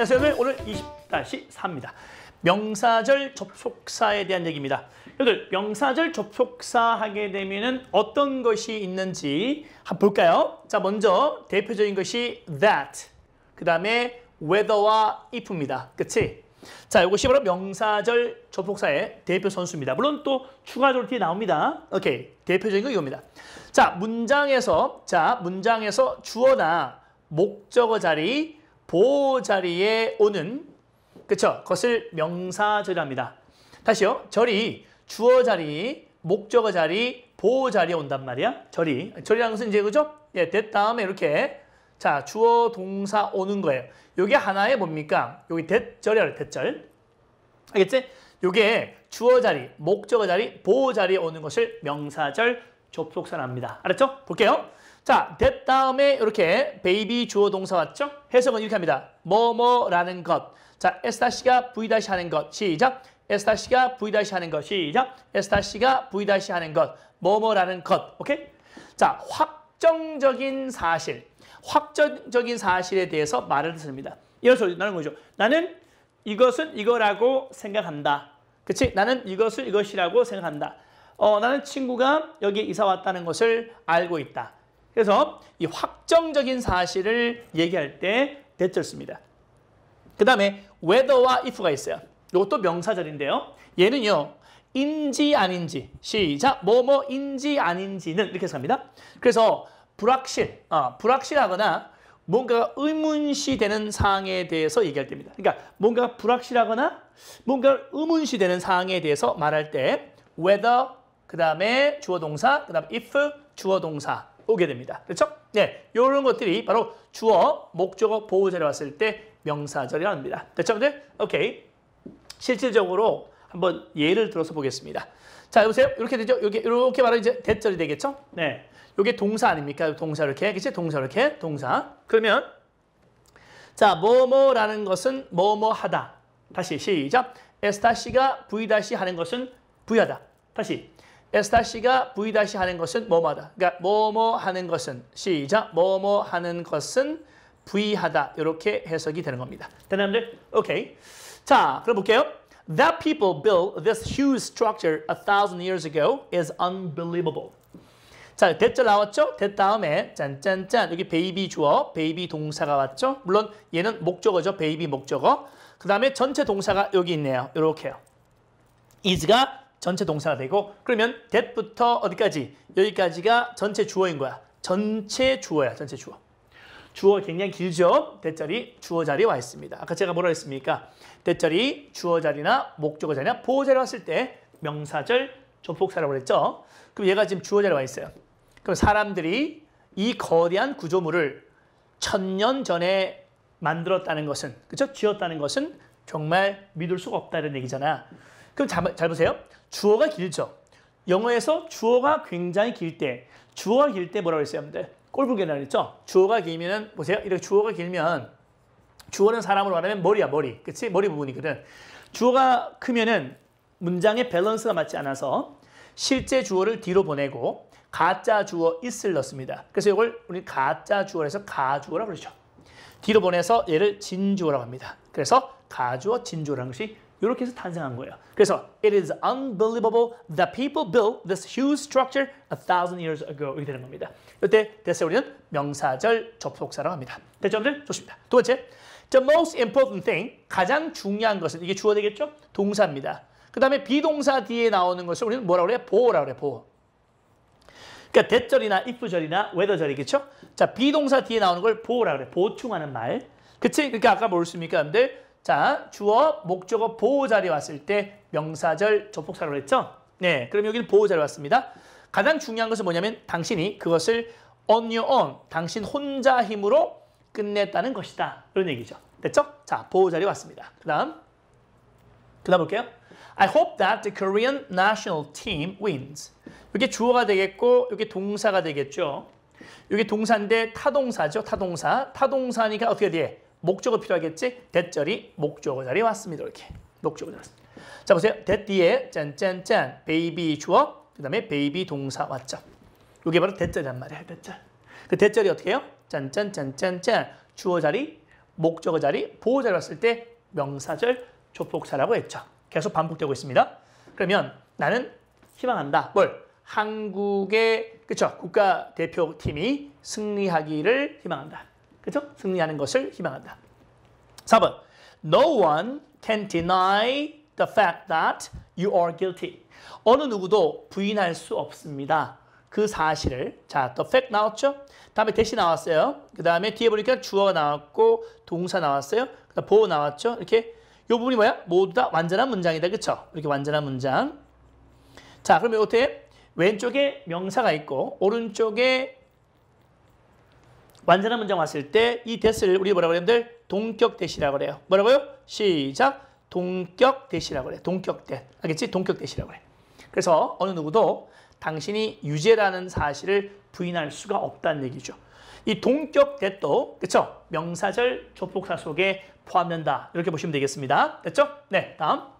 안녕하세요 오늘 20-3입니다 명사절 접속사에 대한 얘기입니다 여러분 명사절 접속사 하게 되면 어떤 것이 있는지 한번 볼까요? 자 먼저 대표적인 것이 that 그 다음에 whether와 if입니다 그치? 자 이것이 바로 명사절 접속사의 대표 선수입니다 물론 또 추가적으로 뒤에 나옵니다 오케이 대표적인 거 이겁니다 자 문장에서 자 문장에서 주어나 목적어 자리 보호 자리에 오는 그쵸? 것을 명사절합니다. 이 다시요. 절이 주어 자리, 목적어 자리, 보호 자리에 온단 말이야. 절이. 절이라는 것은 이제 그죠? 예, 됐 다음에 이렇게 자 주어 동사 오는 거예요. 요게 하나의 뭡니까? 여기 대절이야, 대절. 알겠지? 요게 주어 자리, 목적어 자리, 보호 자리에 오는 것을 명사절 접속사랍니다. 알았죠? 볼게요. 자, 됐 다음에 이렇게 베이비 주어 동사 왔죠? 해석은 이렇게 합니다. 뭐뭐라는 것. 자, 에스타시가 V 다시 하는 것. 시작. 에스타시가 V 다시 하는 것. 시작. 에스타시가 V 다시 하는 것. 뭐뭐라는 것. 오케이? 자, 확정적인 사실. 확정적인 사실에 대해서 말을 씁니다. 이런 소리 나는 거죠. 나는 이것은 이거라고 생각한다. 그치? 나는 이것을 이것이라고 생각한다. 어, 나는 친구가 여기 이사 왔다는 것을 알고 있다. 그래서 이 확정적인 사실을 얘기할 때대 h a t 니다그 다음에 whether와 if가 있어요. 이것도 명사절인데요. 얘는요. 인지 아닌지 시작 뭐뭐인지 아닌지는 이렇게 삽니다. 그래서 불확실, 어, 불확실하거나 뭔가 의문시되는 사항에 대해서 얘기할 때입니다. 그러니까 뭔가 불확실하거나 뭔가 의문시되는 사항에 대해서 말할 때 whether 그 다음에 주어동사 그 다음에 if 주어동사 오게 됩니다. 그렇죠? 네, 이런 것들이 바로 주어, 목적어, 보호자를 왔을 때명사절이랍니다 됐죠? 그렇죠? 근데 오케이. 실질적으로 한번 예를 들어서 보겠습니다. 자, 여 보세요. 이렇게 되죠? 이렇게 이렇게 말하면 이제 대절이 되겠죠? 네. 이게 동사 아닙니까? 동사 이렇게. 그치? 동사 이렇게. 동사. 그러면 자, 뭐뭐라는 것은 뭐뭐하다. 다시 시작. 에스타 씨가 V 다시 하는 것은 V하다. 다시 S-가 V- 하는 것은 뭐마다. 그러니까 뭐뭐 하는 것은 시작 뭐뭐 하는 것은 부의하다 이렇게 해석이 되는 겁니다. 되는데 오케이. 자, 그럼 볼게요. That people built this huge structure a thousand years ago is unbelievable. 자, 대 h 나왔죠? t 다음에 짠짠짠 여기 베이비 주어, 베이비 동사가 왔죠? 물론 얘는 목적어죠. 베이비 목적어. 그 다음에 전체 동사가 여기 있네요. 이렇게요. is가 전체 동사가 되고 그러면 that부터 어디까지? 여기까지가 전체 주어인 거야. 전체 주어야, 전체 주어. 주어 굉장히 길죠? 대자리, 주어 자리에 와 있습니다. 아까 제가 뭐라 했습니까? 대자리, 주어 자리나 목적어 자리나 보호 자리 왔을 때 명사절, 접속사라고 그랬죠? 그럼 얘가 지금 주어 자리에 와 있어요. 그럼 사람들이 이 거대한 구조물을 천 년 전에 만들었다는 것은, 그렇죠? 지었다는 것은 정말 믿을 수가 없다는 얘기잖아. 그럼 잘, 잘 보세요. 주어가 길죠. 영어에서 주어가 굉장히 길 때, 주어가 길 때 뭐라고 했어요, 여러분들? 꼴불견이라고 했죠? 주어가 길면, 은 보세요. 이렇게 주어가 길면, 주어는 사람으로 말하면 머리야, 머리. 그치? 머리 부분이거든. 주어가 크면은 문장의 밸런스가 맞지 않아서 실제 주어를 뒤로 보내고 가짜 주어 있을 넣습니다. 그래서 이걸 우리 가짜 주어에서 가주어라고 그러죠. 뒤로 보내서 얘를 진주어라고 합니다. 그래서 가주어, 진주어라는 것이 이렇게 해서 탄생한 거예요. 그래서 it is unbelievable that people built this huge structure a thousand years ago 이게 되는 겁니다. 이때 대세 우리는 명사절 접속사라 합니다. 대점들 좋습니다. 두 번째, the most important thing 가장 중요한 것은 이게 주어 되겠죠? 동사입니다. 그 다음에 비동사 뒤에 나오는 것을 우리는 뭐라 고 그래? 보어라 고 그래 보어. 그러니까 대절이나 if절이나 whether절이겠죠? 자 비동사 뒤에 나오는 걸 보어라 고 그래 보충하는 말. 그치? 그러니까 아까 뭘 씁니까? 근데 자, 주어, 목적어, 보호자리 왔을 때 명사절 접속사로 했죠? 네, 그럼 여기는 보호자리 왔습니다. 가장 중요한 것은 뭐냐면 당신이 그것을 on your own, 당신 혼자 힘으로 끝냈다는 것이다. 이런 얘기죠. 됐죠? 자, 보호자리 왔습니다. 그 다음, 그 다음 볼게요. I hope that the Korean national team wins. 이게 주어가 되겠고 이게 동사가 되겠죠. 이게 동사인데 타동사죠. 타동사. 타동사니까 어떻게 돼? 목적어 필요하겠지? 대절이 목적어 자리에 왔습니다. 이렇게 목적어 자리 자 보세요. 대 뒤에 짠짠짠 베이비 주어 그 다음에 베이비 동사 왔죠. 이게 바로 대절이란 말이에요. 대절. 그 대절이 어떻게 해요? 짠짠짠짠짠 주어 자리, 목적어 자리, 보호 자리 왔을 때 명사절 조폭사라고 했죠. 계속 반복되고 있습니다. 그러면 나는 희망한다. 뭘? 한국의 그쵸 국가 대표팀이 승리하기를 희망한다. 그죠? 승리하는 것을 희망한다. 4번. No one can deny the fact that you are guilty. 어느 누구도 부인할 수 없습니다. 그 사실을. 자, the fact 나왔죠? 다음에 대시 나왔어요. 그 다음에 뒤에 보니까 주어가 나왔고 동사 나왔어요. 그다음 보호 나왔죠? 이렇게 이 부분이 뭐야? 모두 다 완전한 문장이다. 그쵸? 이렇게 완전한 문장. 자, 그러면 어떻게 왼쪽에 명사가 있고 오른쪽에 완전한 문장 왔을 때이 대스를 우리 뭐라고 그래요? 동격 대시라고 그래요. 뭐라고요? 시작. 동격 대시라고 그래. 동격 대. 알겠지? 동격 대시라고 그래. 그래서 어느 누구도 당신이 유죄라는 사실을 부인할 수가 없다는 얘기죠. 이 동격 대도 그렇죠? 명사절 조폭사 속에 포함된다. 이렇게 보시면 되겠습니다. 됐죠? 네, 다음.